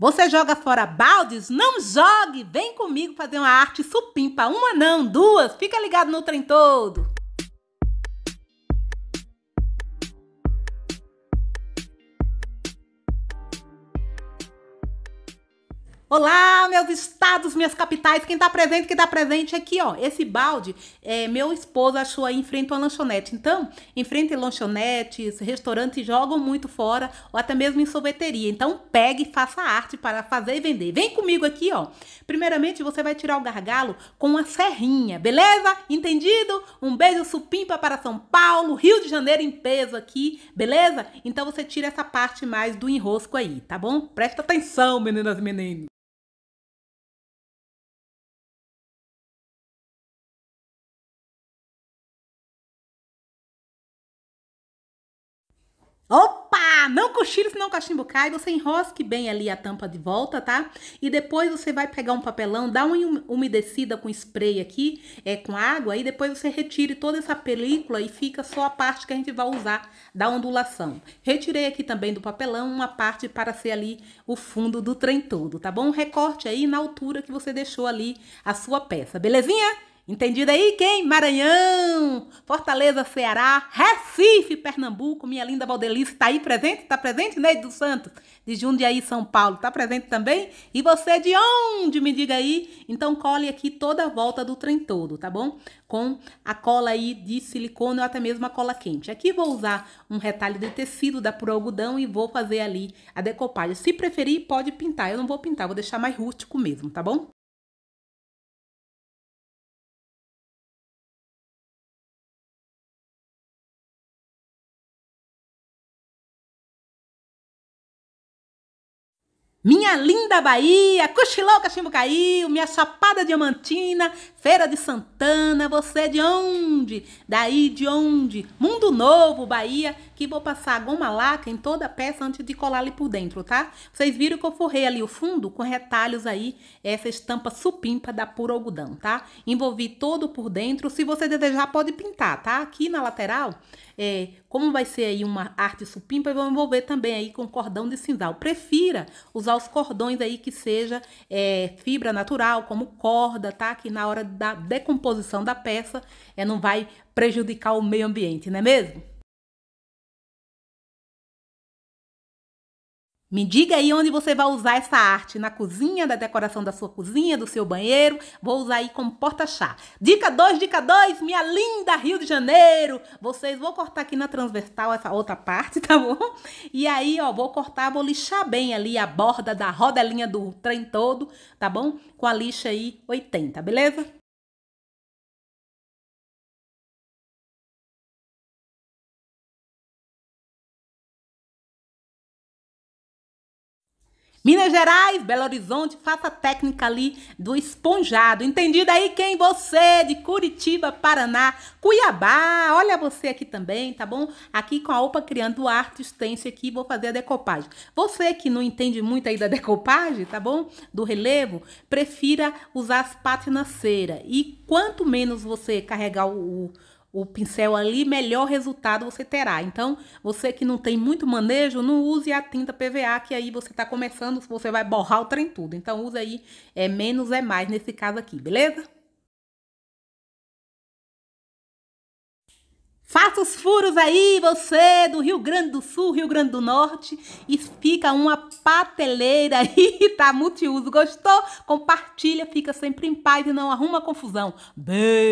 Você joga fora baldes? Não jogue! Vem comigo fazer uma arte supimpa. Uma não, duas. Fica ligado no trem todo. Olá, meus estados, minhas capitais, quem tá presente, quem tá presente aqui, ó. Esse balde, é, meu esposo achou aí em frente a uma lanchonete. Então, em frente a lanchonetes, restaurantes jogam muito fora, ou até mesmo em sorveteria. Então, pegue e faça arte para fazer e vender. Vem comigo aqui, ó. Primeiramente, você vai tirar o gargalo com uma serrinha, beleza? Entendido? Um beijo supimpa para São Paulo, Rio de Janeiro em peso aqui, beleza? Então, você tira essa parte mais do enrosco aí, tá bom? Presta atenção, meninas e meninos. Ah, não cochile, senão o cachimbo cai. Você enrosque bem ali a tampa de volta, tá? E depois você vai pegar um papelão, dá uma umedecida com spray aqui, é, com água, e depois você retire toda essa película e fica só a parte que a gente vai usar da ondulação. Retirei aqui também do papelão uma parte para ser ali o fundo do trem todo, tá bom? Recorte aí na altura que você deixou ali a sua peça, belezinha? Entendido aí quem? Maranhão, Fortaleza, Ceará, Recife, Pernambuco, minha linda Valdelice, tá aí presente? Tá presente, Neide dos Santos? De Jundiaí, São Paulo, tá presente também? E você de onde? Me diga aí. Então cole aqui toda a volta do trem todo, tá bom? Com a cola aí de silicone ou até mesmo a cola quente. Aqui vou usar um retalho de tecido da Pro Algodão e vou fazer ali a decopagem. Se preferir, pode pintar. Eu não vou pintar, vou deixar mais rústico mesmo, tá bom? Minha linda Bahia, cochilou, cachimbo caiu, minha chapada diamantina, Feira de Santana, você é de onde? Daí de onde? Mundo Novo, Bahia, que vou passar goma laca em toda a peça antes de colar ali por dentro, tá? Vocês viram que eu forrei ali o fundo com retalhos aí, essa estampa supimpa da Puro Algodão, tá? Envolvi todo por dentro, se você desejar pode pintar, tá? Aqui na lateral, é, como vai ser aí uma arte supimpa, eu vou envolver também aí com cordão de cinzal. Prefira usar os cordões aí que seja é, fibra natural, como corda, tá? Que na hora da decomposição da peça é, não vai prejudicar o meio ambiente, não é mesmo? Me diga aí onde você vai usar essa arte, na cozinha, na decoração da sua cozinha, do seu banheiro. Vou usar aí como porta-chá. Dica 2, dica 2, minha linda Rio de Janeiro. Vocês vou cortar aqui na transversal essa outra parte, tá bom? E aí, ó, vou cortar, vou lixar bem ali a borda da rodelinha do trem todo, tá bom? Com a lixa aí 80, beleza? Minas Gerais, Belo Horizonte, faça a técnica ali do esponjado. Entendido aí quem você de Curitiba, Paraná, Cuiabá. Olha você aqui também, tá bom? Aqui com a Opa Criando Arte Estência aqui, vou fazer a decopagem. Você que não entende muito aí da decopagem, tá bom? Do relevo, prefira usar as pátinas cera. E quanto menos você carregar o, o o pincel ali, melhor resultado você terá. Então, você que não tem muito manejo, não use a tinta PVA, que aí você está começando, você vai borrar o trem tudo. Então, use aí, é menos é mais nesse caso aqui, beleza? Faça os furos aí, você do Rio Grande do Sul, Rio Grande do Norte, e fica uma pateleira aí, tá multiuso. Gostou? Compartilha, fica sempre em paz e não arruma confusão. Beijo!